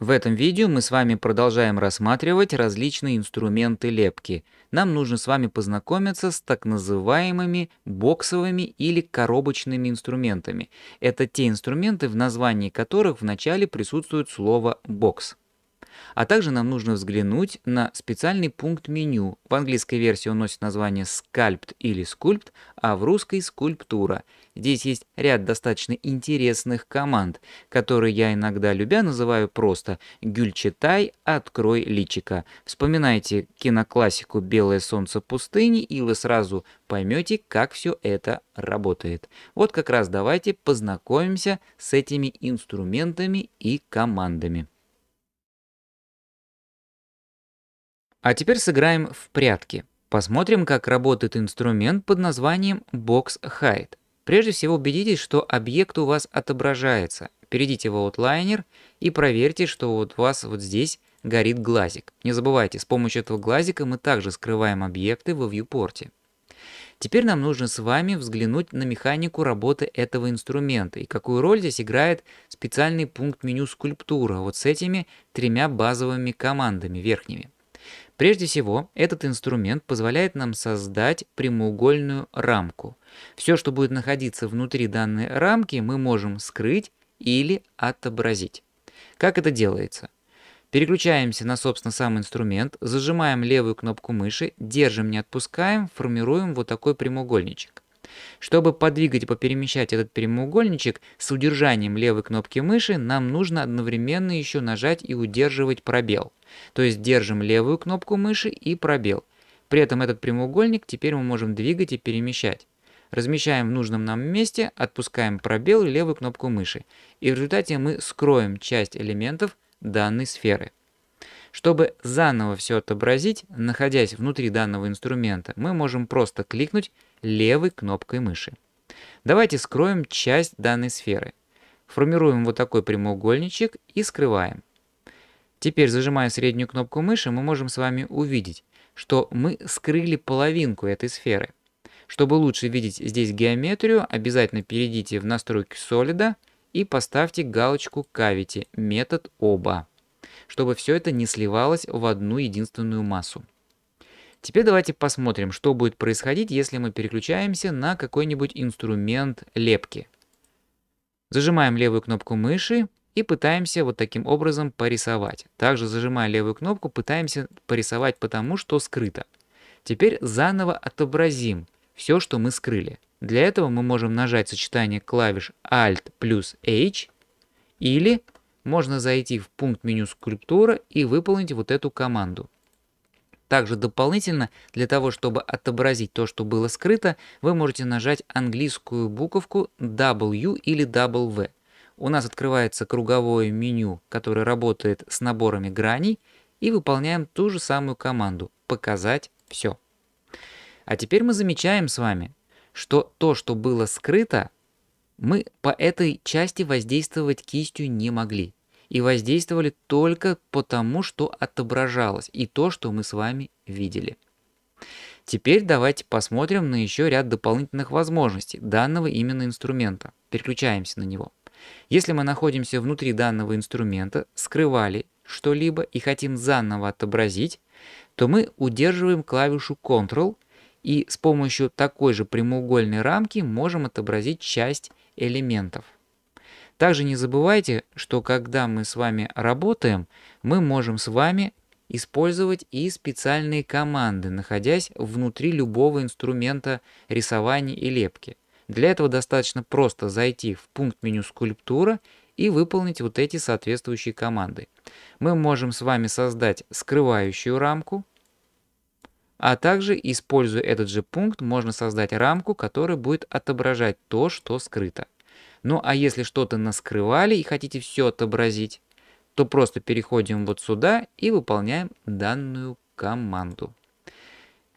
В этом видео мы с вами продолжаем рассматривать различные инструменты лепки. Нам нужно с вами познакомиться с так называемыми боксовыми или коробочными инструментами. Это те инструменты, в названии которых вначале присутствует слово «бокс». А также нам нужно взглянуть на специальный пункт меню. В английской версии он носит название «Sculpt» или «Sculpt», а в русской «Скульптура». Здесь есть ряд достаточно интересных команд, которые я иногда любя называю просто «Гюль открой личика». Вспоминайте киноклассику «Белое солнце пустыни» и вы сразу поймете, как все это работает. Вот как раз давайте познакомимся с этими инструментами и командами. А теперь сыграем в прятки. Посмотрим, как работает инструмент под названием Box Hide. Прежде всего убедитесь, что объект у вас отображается. Перейдите в Outliner и проверьте, что вот у вас вот здесь горит глазик. Не забывайте, с помощью этого глазика мы также скрываем объекты во вьюпорте. Теперь нам нужно с вами взглянуть на механику работы этого инструмента и какую роль здесь играет специальный пункт меню скульптура вот с этими тремя базовыми командами верхними. Прежде всего, этот инструмент позволяет нам создать прямоугольную рамку. Все, что будет находиться внутри данной рамки, мы можем скрыть или отобразить. Как это делается? Переключаемся на, собственно, сам инструмент, зажимаем левую кнопку мыши, держим, не отпускаем, формируем вот такой прямоугольничек. Чтобы подвигать и поперемещать этот прямоугольничек с удержанием левой кнопки мыши, нам нужно одновременно еще нажать и удерживать пробел. То есть держим левую кнопку мыши и пробел. При этом этот прямоугольник теперь мы можем двигать и перемещать. Размещаем в нужном нам месте, отпускаем пробел и левую кнопку мыши. И в результате мы скроем часть элементов данной сферы. Чтобы заново все отобразить, находясь внутри данного инструмента, мы можем просто кликнуть левой кнопкой мыши. Давайте скроем часть данной сферы. Формируем вот такой прямоугольничек и скрываем. Теперь, зажимая среднюю кнопку мыши, мы можем с вами увидеть, что мы скрыли половинку этой сферы. Чтобы лучше видеть здесь геометрию, обязательно перейдите в настройки солида и поставьте галочку Cavity метод оба, чтобы все это не сливалось в одну единственную массу. Теперь давайте посмотрим, что будет происходить, если мы переключаемся на какой-нибудь инструмент лепки. Зажимаем левую кнопку мыши, и пытаемся вот таким образом порисовать. Также зажимая левую кнопку, пытаемся порисовать потому, что скрыто. Теперь заново отобразим все, что мы скрыли. Для этого мы можем нажать сочетание клавиш Alt плюс H или можно зайти в пункт меню скульптура и выполнить вот эту команду. Также дополнительно, для того, чтобы отобразить то, что было скрыто, вы можете нажать английскую буковку W или W у нас открывается круговое меню, которое работает с наборами граней, и выполняем ту же самую команду «Показать все». А теперь мы замечаем с вами, что то, что было скрыто, мы по этой части воздействовать кистью не могли. И воздействовали только потому, что отображалось, и то, что мы с вами видели. Теперь давайте посмотрим на еще ряд дополнительных возможностей данного именно инструмента. Переключаемся на него. Если мы находимся внутри данного инструмента, скрывали что-либо и хотим заново отобразить, то мы удерживаем клавишу Ctrl и с помощью такой же прямоугольной рамки можем отобразить часть элементов. Также не забывайте, что когда мы с вами работаем, мы можем с вами использовать и специальные команды, находясь внутри любого инструмента рисования и лепки. Для этого достаточно просто зайти в пункт меню «Скульптура» и выполнить вот эти соответствующие команды. Мы можем с вами создать скрывающую рамку, а также, используя этот же пункт, можно создать рамку, которая будет отображать то, что скрыто. Ну а если что-то наскрывали и хотите все отобразить, то просто переходим вот сюда и выполняем данную команду.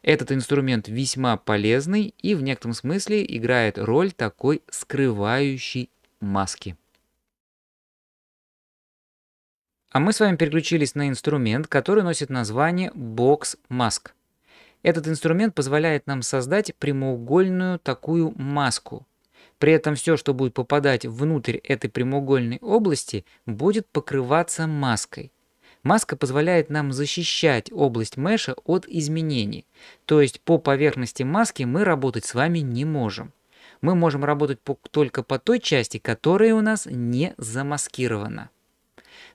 Этот инструмент весьма полезный и в некотором смысле играет роль такой скрывающей маски. А мы с вами переключились на инструмент, который носит название Box Mask. Этот инструмент позволяет нам создать прямоугольную такую маску. При этом все, что будет попадать внутрь этой прямоугольной области, будет покрываться маской. Маска позволяет нам защищать область меша от изменений. То есть по поверхности маски мы работать с вами не можем. Мы можем работать по, только по той части, которая у нас не замаскирована.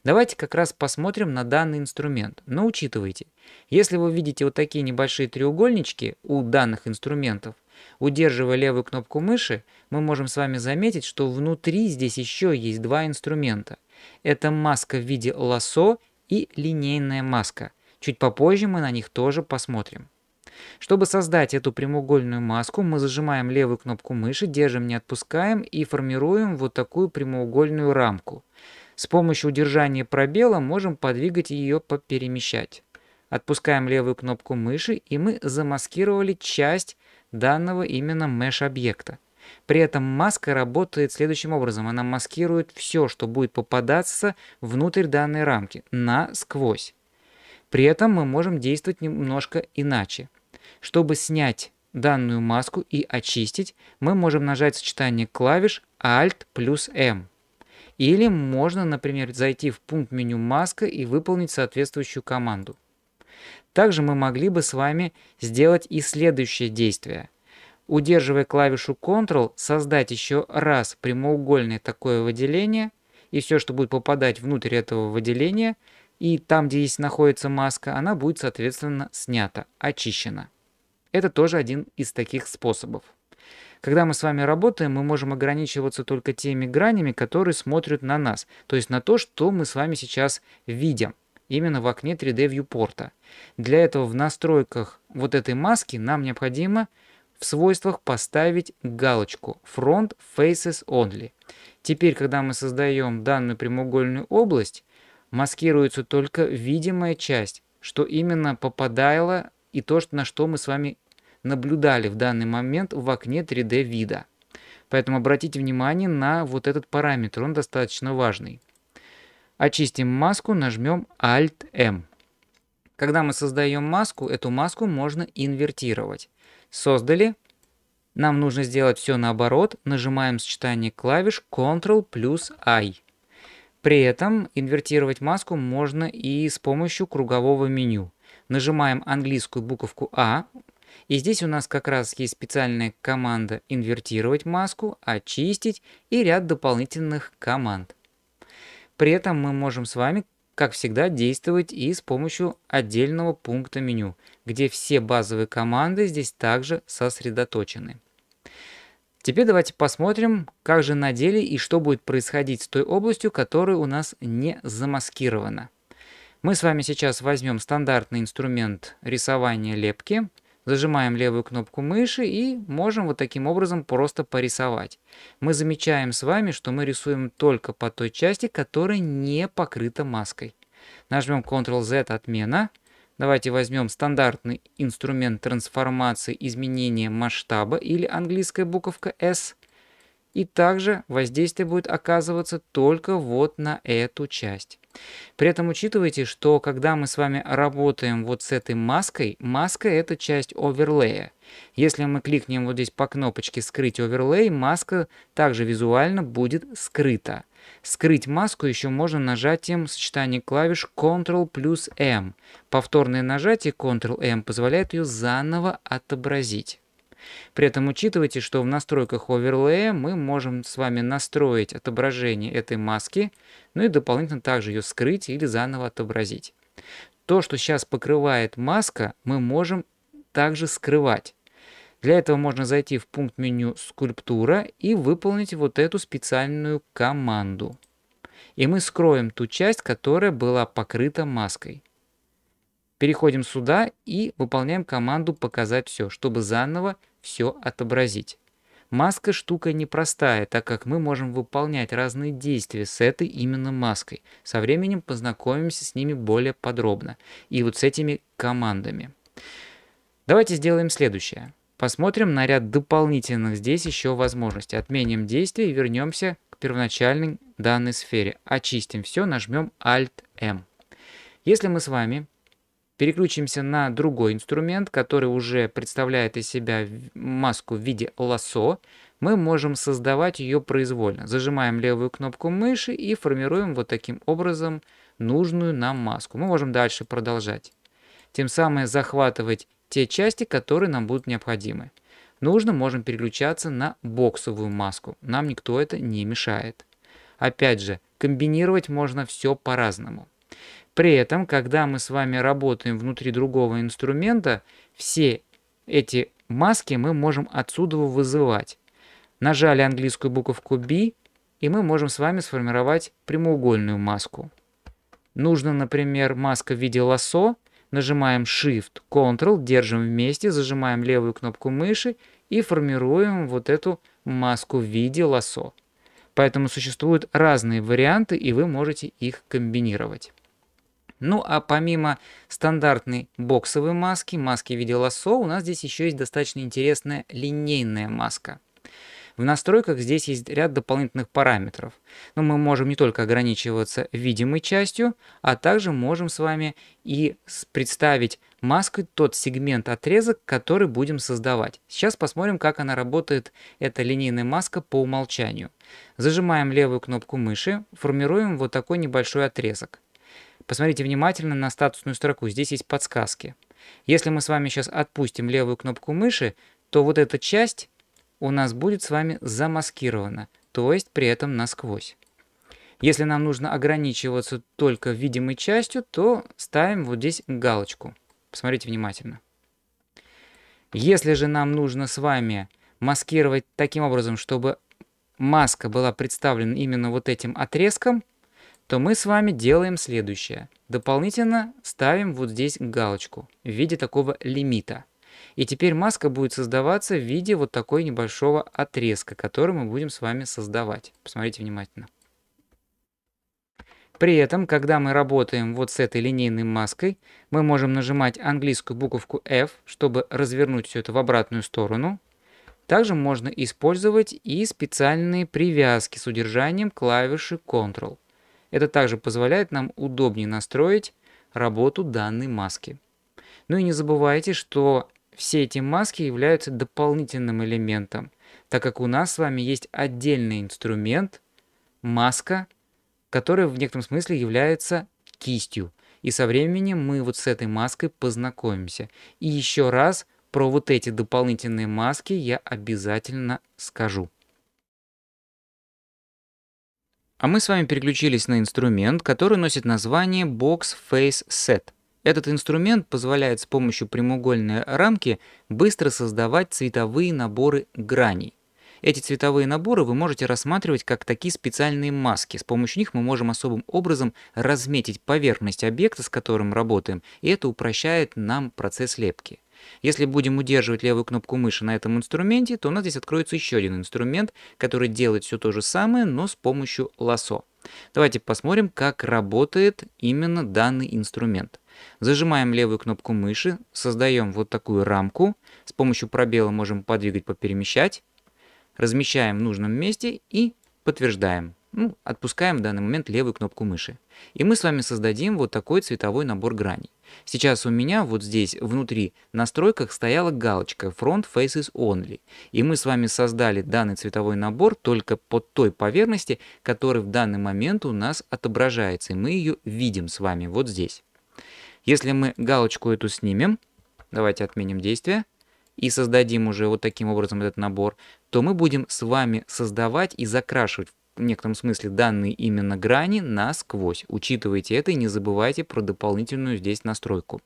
Давайте как раз посмотрим на данный инструмент. Но учитывайте, если вы видите вот такие небольшие треугольнички у данных инструментов, Удерживая левую кнопку мыши, мы можем с вами заметить, что внутри здесь еще есть два инструмента. Это маска в виде лосо и линейная маска. Чуть попозже мы на них тоже посмотрим. Чтобы создать эту прямоугольную маску, мы зажимаем левую кнопку мыши, держим, не отпускаем и формируем вот такую прямоугольную рамку. С помощью удержания пробела можем подвигать ее поперемещать. Отпускаем левую кнопку мыши и мы замаскировали часть данного именно меш объекта. При этом маска работает следующим образом. Она маскирует все, что будет попадаться внутрь данной рамки, насквозь. При этом мы можем действовать немножко иначе. Чтобы снять данную маску и очистить, мы можем нажать сочетание клавиш Alt плюс M. Или можно, например, зайти в пункт меню «Маска» и выполнить соответствующую команду. Также мы могли бы с вами сделать и следующее действие. Удерживая клавишу Ctrl, создать еще раз прямоугольное такое выделение, и все, что будет попадать внутрь этого выделения, и там, где есть находится маска, она будет, соответственно, снята, очищена. Это тоже один из таких способов. Когда мы с вами работаем, мы можем ограничиваться только теми гранями, которые смотрят на нас, то есть на то, что мы с вами сейчас видим именно в окне 3D вьюпорта. Для этого в настройках вот этой маски нам необходимо в свойствах поставить галочку Front Faces Only. Теперь, когда мы создаем данную прямоугольную область, маскируется только видимая часть, что именно попадало и то, на что мы с вами наблюдали в данный момент в окне 3D вида. Поэтому обратите внимание на вот этот параметр, он достаточно важный. Очистим маску, нажмем Alt-M. Когда мы создаем маску, эту маску можно инвертировать. Создали. Нам нужно сделать все наоборот. Нажимаем сочетание клавиш Ctrl плюс I. При этом инвертировать маску можно и с помощью кругового меню. Нажимаем английскую буковку А. И здесь у нас как раз есть специальная команда «Инвертировать маску», «Очистить» и ряд дополнительных команд. При этом мы можем с вами как всегда, действовать и с помощью отдельного пункта меню, где все базовые команды здесь также сосредоточены. Теперь давайте посмотрим, как же на деле и что будет происходить с той областью, которая у нас не замаскирована. Мы с вами сейчас возьмем стандартный инструмент рисования лепки – Зажимаем левую кнопку мыши и можем вот таким образом просто порисовать. Мы замечаем с вами, что мы рисуем только по той части, которая не покрыта маской. Нажмем Ctrl-Z «Отмена». Давайте возьмем стандартный инструмент трансформации изменения масштаба или английская буковка S – и также воздействие будет оказываться только вот на эту часть. При этом учитывайте, что когда мы с вами работаем вот с этой маской, маска – это часть оверлея. Если мы кликнем вот здесь по кнопочке «Скрыть оверлей», маска также визуально будет скрыта. Скрыть маску еще можно нажатием сочетания клавиш Ctrl плюс M. Повторное нажатие Ctrl M позволяет ее заново отобразить. При этом учитывайте, что в настройках оверлея мы можем с вами настроить отображение этой маски, ну и дополнительно также ее скрыть или заново отобразить. То, что сейчас покрывает маска, мы можем также скрывать. Для этого можно зайти в пункт меню «Скульптура» и выполнить вот эту специальную команду. И мы скроем ту часть, которая была покрыта маской. Переходим сюда и выполняем команду «Показать все», чтобы заново все отобразить. Маска штука непростая, так как мы можем выполнять разные действия с этой именно маской. Со временем познакомимся с ними более подробно. И вот с этими командами. Давайте сделаем следующее. Посмотрим на ряд дополнительных здесь еще возможностей. Отменим действие и вернемся к первоначальной данной сфере. Очистим все, нажмем Alt-M. Если мы с вами Переключимся на другой инструмент, который уже представляет из себя маску в виде лассо. Мы можем создавать ее произвольно. Зажимаем левую кнопку мыши и формируем вот таким образом нужную нам маску. Мы можем дальше продолжать. Тем самым захватывать те части, которые нам будут необходимы. Нужно, можем переключаться на боксовую маску. Нам никто это не мешает. Опять же, комбинировать можно все по-разному. При этом, когда мы с вами работаем внутри другого инструмента, все эти маски мы можем отсюда вызывать. Нажали английскую буковку B, и мы можем с вами сформировать прямоугольную маску. Нужно, например, маска в виде лосо. Нажимаем Shift, Ctrl, держим вместе, зажимаем левую кнопку мыши и формируем вот эту маску в виде лосо. Поэтому существуют разные варианты, и вы можете их комбинировать. Ну а помимо стандартной боксовой маски, маски в виде лосо, у нас здесь еще есть достаточно интересная линейная маска. В настройках здесь есть ряд дополнительных параметров. Но ну, мы можем не только ограничиваться видимой частью, а также можем с вами и представить маской тот сегмент отрезок, который будем создавать. Сейчас посмотрим, как она работает, эта линейная маска по умолчанию. Зажимаем левую кнопку мыши, формируем вот такой небольшой отрезок. Посмотрите внимательно на статусную строку, здесь есть подсказки. Если мы с вами сейчас отпустим левую кнопку мыши, то вот эта часть у нас будет с вами замаскирована, то есть при этом насквозь. Если нам нужно ограничиваться только видимой частью, то ставим вот здесь галочку. Посмотрите внимательно. Если же нам нужно с вами маскировать таким образом, чтобы маска была представлена именно вот этим отрезком, то мы с вами делаем следующее. Дополнительно ставим вот здесь галочку в виде такого лимита. И теперь маска будет создаваться в виде вот такой небольшого отрезка, который мы будем с вами создавать. Посмотрите внимательно. При этом, когда мы работаем вот с этой линейной маской, мы можем нажимать английскую буковку F, чтобы развернуть все это в обратную сторону. Также можно использовать и специальные привязки с удержанием клавиши Ctrl. Это также позволяет нам удобнее настроить работу данной маски. Ну и не забывайте, что все эти маски являются дополнительным элементом, так как у нас с вами есть отдельный инструмент, маска, которая в некотором смысле является кистью. И со временем мы вот с этой маской познакомимся. И еще раз про вот эти дополнительные маски я обязательно скажу. А мы с вами переключились на инструмент, который носит название Box Face Set. Этот инструмент позволяет с помощью прямоугольной рамки быстро создавать цветовые наборы граней. Эти цветовые наборы вы можете рассматривать как такие специальные маски. С помощью них мы можем особым образом разметить поверхность объекта, с которым работаем, и это упрощает нам процесс лепки. Если будем удерживать левую кнопку мыши на этом инструменте, то у нас здесь откроется еще один инструмент, который делает все то же самое, но с помощью лассо. Давайте посмотрим, как работает именно данный инструмент. Зажимаем левую кнопку мыши, создаем вот такую рамку. С помощью пробела можем подвигать, поперемещать. Размещаем в нужном месте и подтверждаем ну, отпускаем в данный момент левую кнопку мыши. И мы с вами создадим вот такой цветовой набор граней. Сейчас у меня вот здесь внутри настройках стояла галочка Front Faces Only. И мы с вами создали данный цветовой набор только под той поверхности, которая в данный момент у нас отображается. И мы ее видим с вами вот здесь. Если мы галочку эту снимем, давайте отменим действие, и создадим уже вот таким образом этот набор, то мы будем с вами создавать и закрашивать в в некотором смысле данные именно грани насквозь. Учитывайте это и не забывайте про дополнительную здесь настройку.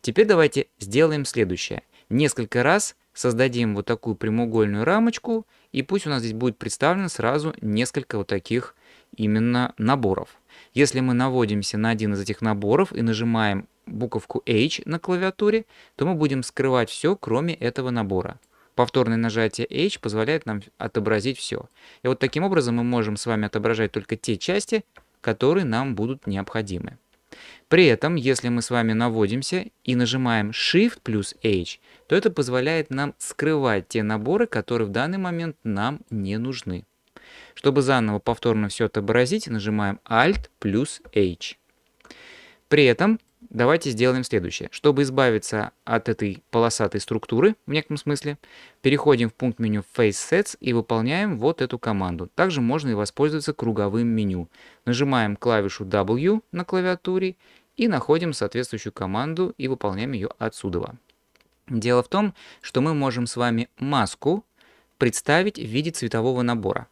Теперь давайте сделаем следующее. Несколько раз создадим вот такую прямоугольную рамочку, и пусть у нас здесь будет представлено сразу несколько вот таких именно наборов. Если мы наводимся на один из этих наборов и нажимаем буковку H на клавиатуре, то мы будем скрывать все, кроме этого набора. Повторное нажатие H позволяет нам отобразить все. И вот таким образом мы можем с вами отображать только те части, которые нам будут необходимы. При этом, если мы с вами наводимся и нажимаем Shift плюс H, то это позволяет нам скрывать те наборы, которые в данный момент нам не нужны. Чтобы заново повторно все отобразить, нажимаем Alt плюс H. При этом Давайте сделаем следующее. Чтобы избавиться от этой полосатой структуры, в некотором смысле, переходим в пункт меню Face Sets и выполняем вот эту команду. Также можно и воспользоваться круговым меню. Нажимаем клавишу W на клавиатуре и находим соответствующую команду и выполняем ее отсюда. Дело в том, что мы можем с вами маску представить в виде цветового набора.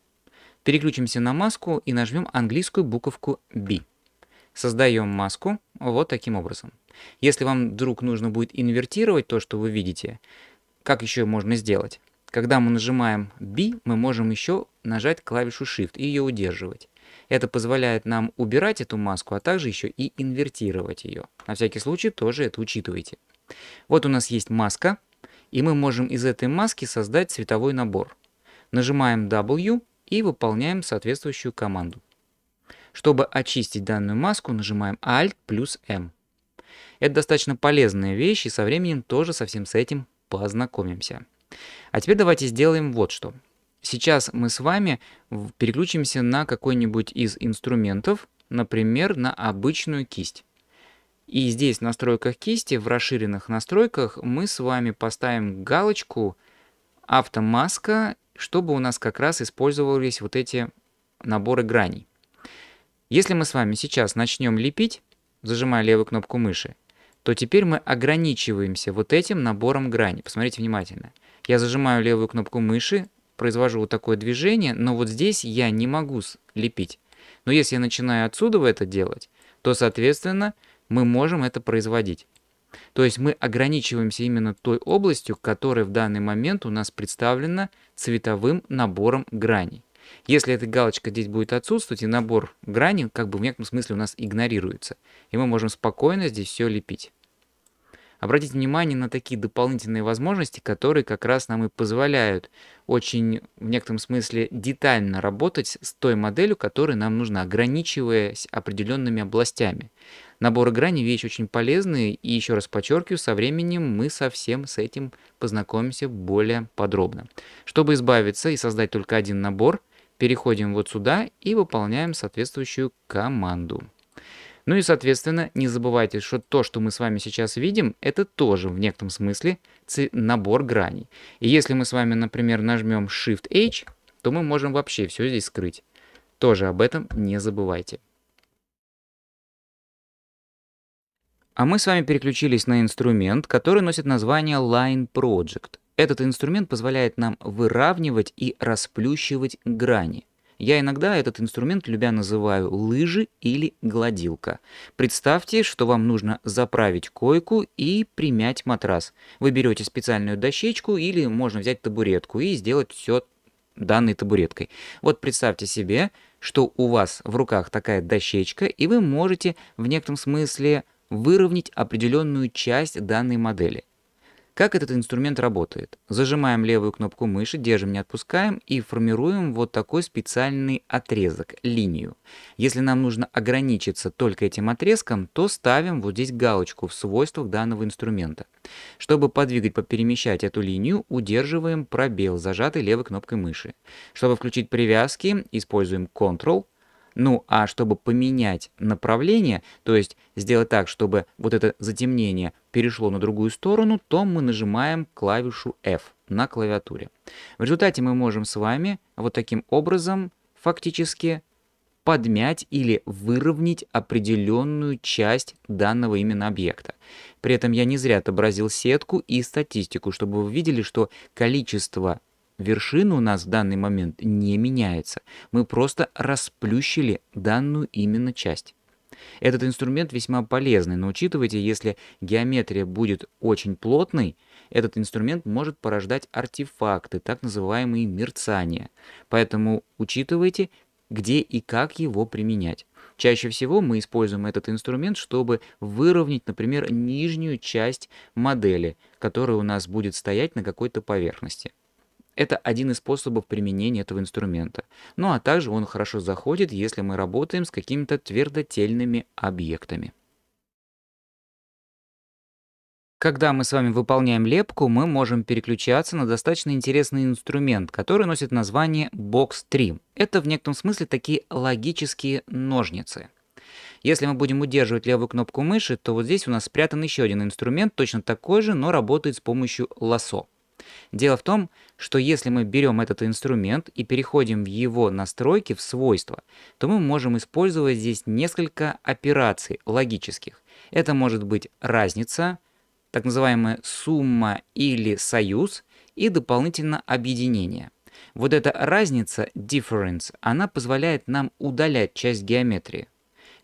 Переключимся на маску и нажмем английскую буковку B. Создаем маску вот таким образом. Если вам вдруг нужно будет инвертировать то, что вы видите, как еще можно сделать? Когда мы нажимаем B, мы можем еще нажать клавишу Shift и ее удерживать. Это позволяет нам убирать эту маску, а также еще и инвертировать ее. На всякий случай тоже это учитывайте. Вот у нас есть маска, и мы можем из этой маски создать цветовой набор. Нажимаем W и выполняем соответствующую команду. Чтобы очистить данную маску, нажимаем Alt плюс M. Это достаточно полезная вещь, и со временем тоже совсем с этим познакомимся. А теперь давайте сделаем вот что. Сейчас мы с вами переключимся на какой-нибудь из инструментов, например, на обычную кисть. И здесь в настройках кисти, в расширенных настройках, мы с вами поставим галочку «Автомаска», чтобы у нас как раз использовались вот эти наборы граней. Если мы с вами сейчас начнем лепить, зажимая левую кнопку мыши, то теперь мы ограничиваемся вот этим набором граней. Посмотрите внимательно. Я зажимаю левую кнопку мыши, произвожу вот такое движение, но вот здесь я не могу лепить. Но если я начинаю отсюда это делать, то, соответственно, мы можем это производить. То есть мы ограничиваемся именно той областью, которая в данный момент у нас представлена цветовым набором граней. Если эта галочка здесь будет отсутствовать, и набор грани как бы в некотором смысле у нас игнорируется. И мы можем спокойно здесь все лепить. Обратите внимание на такие дополнительные возможности, которые как раз нам и позволяют очень, в некотором смысле, детально работать с той моделью, которая нам нужна, ограничиваясь определенными областями. Наборы грани – вещь очень полезная, и еще раз подчеркиваю, со временем мы совсем с этим познакомимся более подробно. Чтобы избавиться и создать только один набор – Переходим вот сюда и выполняем соответствующую команду. Ну и, соответственно, не забывайте, что то, что мы с вами сейчас видим, это тоже в некотором смысле набор граней. И если мы с вами, например, нажмем Shift-H, то мы можем вообще все здесь скрыть. Тоже об этом не забывайте. А мы с вами переключились на инструмент, который носит название Line Project. Этот инструмент позволяет нам выравнивать и расплющивать грани. Я иногда этот инструмент любя называю лыжи или гладилка. Представьте, что вам нужно заправить койку и примять матрас. Вы берете специальную дощечку или можно взять табуретку и сделать все данной табуреткой. Вот представьте себе, что у вас в руках такая дощечка, и вы можете в некотором смысле выровнять определенную часть данной модели – как этот инструмент работает? Зажимаем левую кнопку мыши, держим, не отпускаем и формируем вот такой специальный отрезок, линию. Если нам нужно ограничиться только этим отрезком, то ставим вот здесь галочку в свойствах данного инструмента. Чтобы подвигать, поперемещать эту линию, удерживаем пробел, зажатый левой кнопкой мыши. Чтобы включить привязки, используем Ctrl, ну, а чтобы поменять направление, то есть сделать так, чтобы вот это затемнение перешло на другую сторону, то мы нажимаем клавишу F на клавиатуре. В результате мы можем с вами вот таким образом фактически подмять или выровнять определенную часть данного именно объекта. При этом я не зря отобразил сетку и статистику, чтобы вы видели, что количество вершина у нас в данный момент не меняется. Мы просто расплющили данную именно часть. Этот инструмент весьма полезный, но учитывайте, если геометрия будет очень плотной, этот инструмент может порождать артефакты, так называемые мерцания. Поэтому учитывайте, где и как его применять. Чаще всего мы используем этот инструмент, чтобы выровнять, например, нижнюю часть модели, которая у нас будет стоять на какой-то поверхности. Это один из способов применения этого инструмента. Ну а также он хорошо заходит, если мы работаем с какими-то твердотельными объектами. Когда мы с вами выполняем лепку, мы можем переключаться на достаточно интересный инструмент, который носит название Box Trim. Это в некотором смысле такие логические ножницы. Если мы будем удерживать левую кнопку мыши, то вот здесь у нас спрятан еще один инструмент, точно такой же, но работает с помощью лассо. Дело в том, что если мы берем этот инструмент и переходим в его настройки, в свойства, то мы можем использовать здесь несколько операций логических. Это может быть разница, так называемая сумма или союз, и дополнительно объединение. Вот эта разница, difference, она позволяет нам удалять часть геометрии.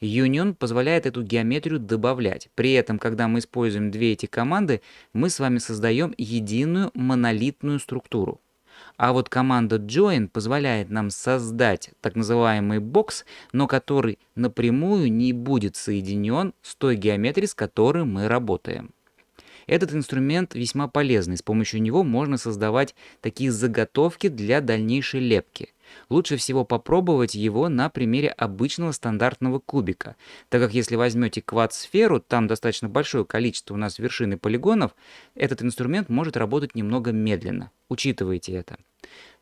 Union позволяет эту геометрию добавлять. При этом, когда мы используем две эти команды, мы с вами создаем единую монолитную структуру. А вот команда join позволяет нам создать так называемый бокс, но который напрямую не будет соединен с той геометрией, с которой мы работаем. Этот инструмент весьма полезный, с помощью него можно создавать такие заготовки для дальнейшей лепки – лучше всего попробовать его на примере обычного стандартного кубика, так как если возьмете квадсферу, там достаточно большое количество у нас вершин и полигонов, этот инструмент может работать немного медленно. Учитывайте это.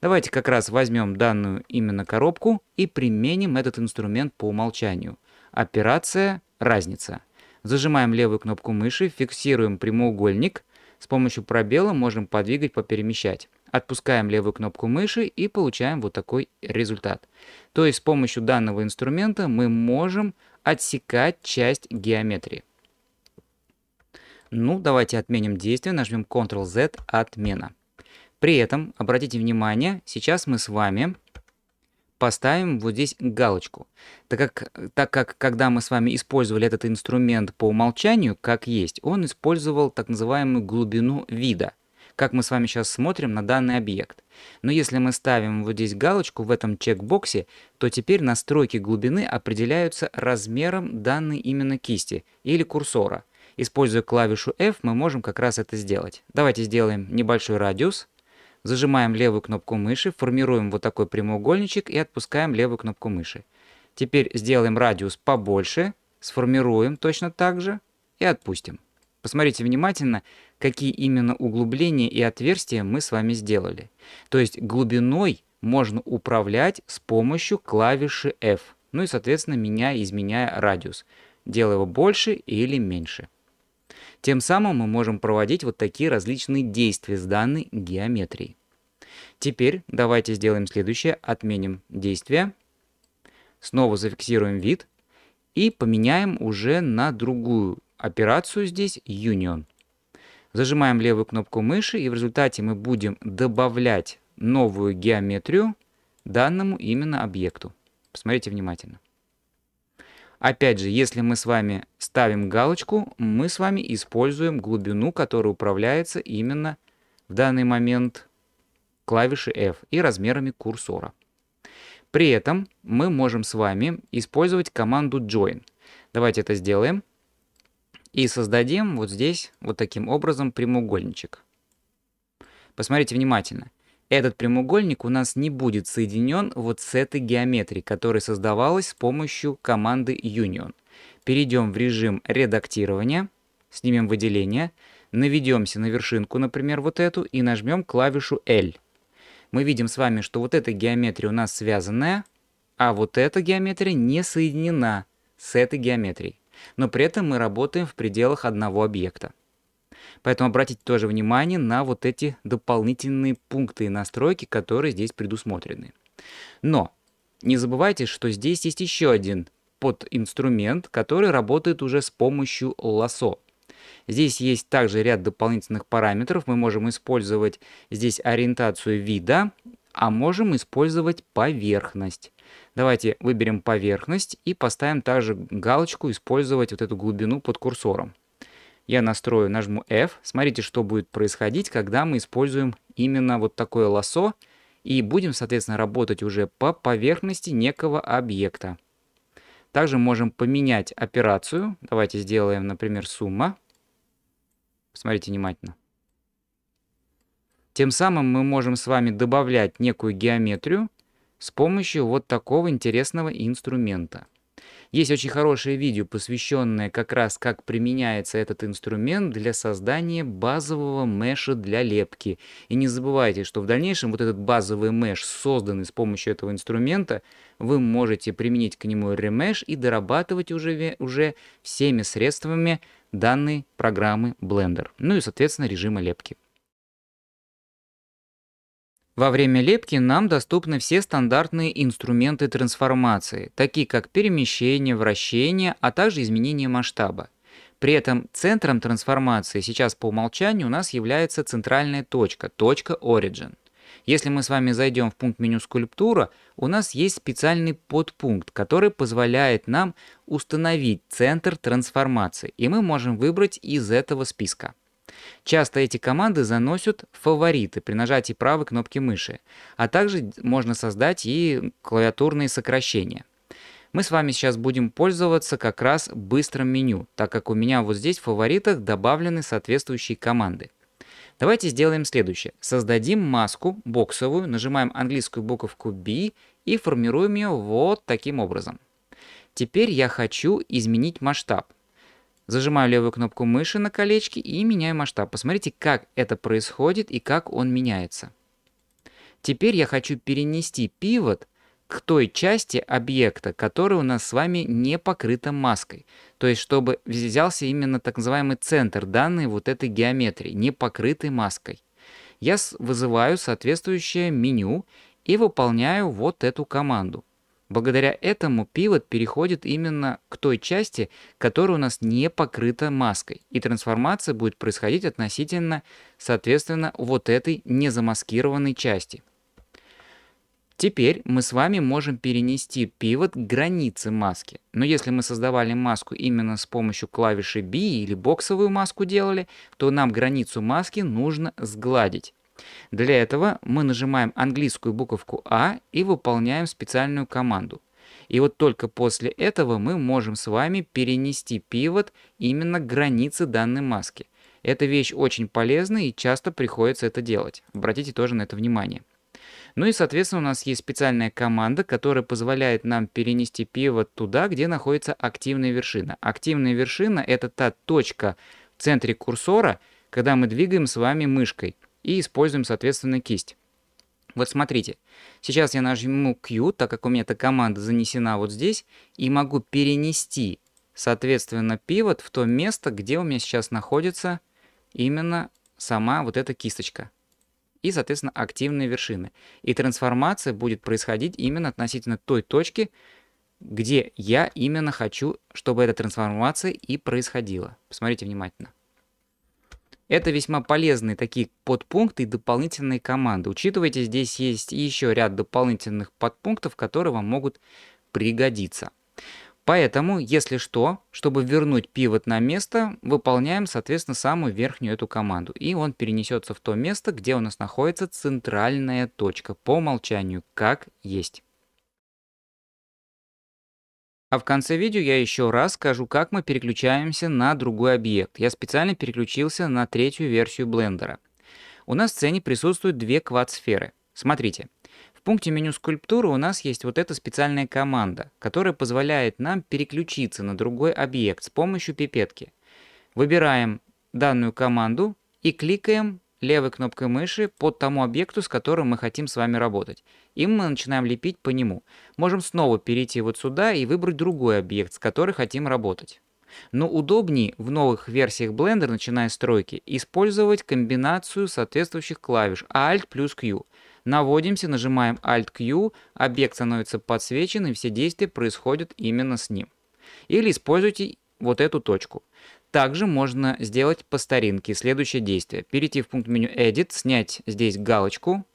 Давайте как раз возьмем данную именно коробку и применим этот инструмент по умолчанию. Операция «Разница». Зажимаем левую кнопку мыши, фиксируем прямоугольник. С помощью пробела можем подвигать, поперемещать. Отпускаем левую кнопку мыши и получаем вот такой результат. То есть с помощью данного инструмента мы можем отсекать часть геометрии. Ну, давайте отменим действие, нажмем Ctrl-Z «Отмена». При этом, обратите внимание, сейчас мы с вами поставим вот здесь галочку. Так как, так как, когда мы с вами использовали этот инструмент по умолчанию, как есть, он использовал так называемую глубину вида как мы с вами сейчас смотрим на данный объект. Но если мы ставим вот здесь галочку в этом чекбоксе, то теперь настройки глубины определяются размером данной именно кисти или курсора. Используя клавишу F, мы можем как раз это сделать. Давайте сделаем небольшой радиус. Зажимаем левую кнопку мыши, формируем вот такой прямоугольничек и отпускаем левую кнопку мыши. Теперь сделаем радиус побольше, сформируем точно так же и отпустим. Посмотрите внимательно, какие именно углубления и отверстия мы с вами сделали. То есть глубиной можно управлять с помощью клавиши F, ну и, соответственно, меняя изменяя радиус, делая его больше или меньше. Тем самым мы можем проводить вот такие различные действия с данной геометрией. Теперь давайте сделаем следующее. Отменим действие. Снова зафиксируем вид. И поменяем уже на другую операцию здесь Union. Зажимаем левую кнопку мыши, и в результате мы будем добавлять новую геометрию данному именно объекту. Посмотрите внимательно. Опять же, если мы с вами ставим галочку, мы с вами используем глубину, которая управляется именно в данный момент клавиши F и размерами курсора. При этом мы можем с вами использовать команду join. Давайте это сделаем. И создадим вот здесь вот таким образом прямоугольничек. Посмотрите внимательно. Этот прямоугольник у нас не будет соединен вот с этой геометрией, которая создавалась с помощью команды Union. Перейдем в режим редактирования, снимем выделение, наведемся на вершинку, например, вот эту, и нажмем клавишу L. Мы видим с вами, что вот эта геометрия у нас связанная, а вот эта геометрия не соединена с этой геометрией но при этом мы работаем в пределах одного объекта. Поэтому обратите тоже внимание на вот эти дополнительные пункты и настройки, которые здесь предусмотрены. Но не забывайте, что здесь есть еще один подинструмент, который работает уже с помощью лосо. Здесь есть также ряд дополнительных параметров. Мы можем использовать здесь ориентацию вида, а можем использовать поверхность. Давайте выберем поверхность и поставим также галочку «Использовать вот эту глубину под курсором». Я настрою, нажму F. Смотрите, что будет происходить, когда мы используем именно вот такое лосо и будем, соответственно, работать уже по поверхности некого объекта. Также можем поменять операцию. Давайте сделаем, например, сумма. Смотрите внимательно. Тем самым мы можем с вами добавлять некую геометрию, с помощью вот такого интересного инструмента. Есть очень хорошее видео, посвященное как раз как применяется этот инструмент для создания базового меша для лепки. И не забывайте, что в дальнейшем вот этот базовый меш, созданный с помощью этого инструмента, вы можете применить к нему ремеш и дорабатывать уже, уже всеми средствами данной программы Blender. Ну и, соответственно, режима лепки. Во время лепки нам доступны все стандартные инструменты трансформации, такие как перемещение, вращение, а также изменение масштаба. При этом центром трансформации сейчас по умолчанию у нас является центральная точка, точка Origin. Если мы с вами зайдем в пункт меню «Скульптура», у нас есть специальный подпункт, который позволяет нам установить центр трансформации, и мы можем выбрать из этого списка. Часто эти команды заносят фавориты при нажатии правой кнопки мыши, а также можно создать и клавиатурные сокращения. Мы с вами сейчас будем пользоваться как раз быстрым меню, так как у меня вот здесь в фаворитах добавлены соответствующие команды. Давайте сделаем следующее. Создадим маску боксовую, нажимаем английскую буковку B и формируем ее вот таким образом. Теперь я хочу изменить масштаб. Зажимаю левую кнопку мыши на колечке и меняю масштаб. Посмотрите, как это происходит и как он меняется. Теперь я хочу перенести пивот к той части объекта, которая у нас с вами не покрыта маской. То есть, чтобы взялся именно так называемый центр данной вот этой геометрии, не покрытой маской. Я вызываю соответствующее меню и выполняю вот эту команду. Благодаря этому пивот переходит именно к той части, которая у нас не покрыта маской, и трансформация будет происходить относительно, соответственно, вот этой незамаскированной части. Теперь мы с вами можем перенести пивот к границе маски. Но если мы создавали маску именно с помощью клавиши B или боксовую маску делали, то нам границу маски нужно сгладить. Для этого мы нажимаем английскую буковку «А» и выполняем специальную команду. И вот только после этого мы можем с вами перенести пивот именно к границе данной маски. Эта вещь очень полезна и часто приходится это делать. Обратите тоже на это внимание. Ну и, соответственно, у нас есть специальная команда, которая позволяет нам перенести пиво туда, где находится активная вершина. Активная вершина — это та точка в центре курсора, когда мы двигаем с вами мышкой — и используем, соответственно, кисть. Вот смотрите, сейчас я нажму Q, так как у меня эта команда занесена вот здесь, и могу перенести, соответственно, pivot в то место, где у меня сейчас находится именно сама вот эта кисточка. И, соответственно, активные вершины. И трансформация будет происходить именно относительно той точки, где я именно хочу, чтобы эта трансформация и происходила. Посмотрите внимательно. Это весьма полезные такие подпункты и дополнительные команды. Учитывайте, здесь есть еще ряд дополнительных подпунктов, которые вам могут пригодиться. Поэтому, если что, чтобы вернуть пивот на место, выполняем, соответственно, самую верхнюю эту команду. И он перенесется в то место, где у нас находится центральная точка по умолчанию, как есть. А в конце видео я еще раз скажу, как мы переключаемся на другой объект. Я специально переключился на третью версию блендера. У нас в сцене присутствуют две квадсферы. Смотрите. В пункте меню скульптуры у нас есть вот эта специальная команда, которая позволяет нам переключиться на другой объект с помощью пипетки. Выбираем данную команду и кликаем левой кнопкой мыши под тому объекту, с которым мы хотим с вами работать. И мы начинаем лепить по нему. Можем снова перейти вот сюда и выбрать другой объект, с которым хотим работать. Но удобнее в новых версиях Blender, начиная с стройки, использовать комбинацию соответствующих клавиш Alt плюс Q. Наводимся, нажимаем Alt-Q, объект становится подсвечен и все действия происходят именно с ним. Или используйте вот эту точку. Также можно сделать по старинке следующее действие. Перейти в пункт меню Edit, снять здесь галочку.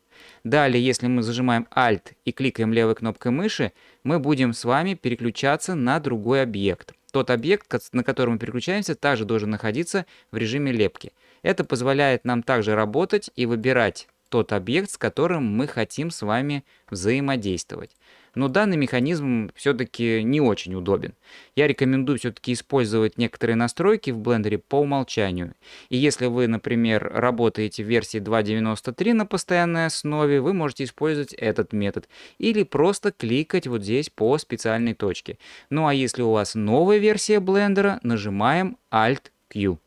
Далее, если мы зажимаем Alt и кликаем левой кнопкой мыши, мы будем с вами переключаться на другой объект. Тот объект, на который мы переключаемся, также должен находиться в режиме лепки. Это позволяет нам также работать и выбирать тот объект, с которым мы хотим с вами взаимодействовать. Но данный механизм все-таки не очень удобен. Я рекомендую все-таки использовать некоторые настройки в блендере по умолчанию. И если вы, например, работаете в версии 2.93 на постоянной основе, вы можете использовать этот метод. Или просто кликать вот здесь по специальной точке. Ну а если у вас новая версия блендера, нажимаем Alt-Q.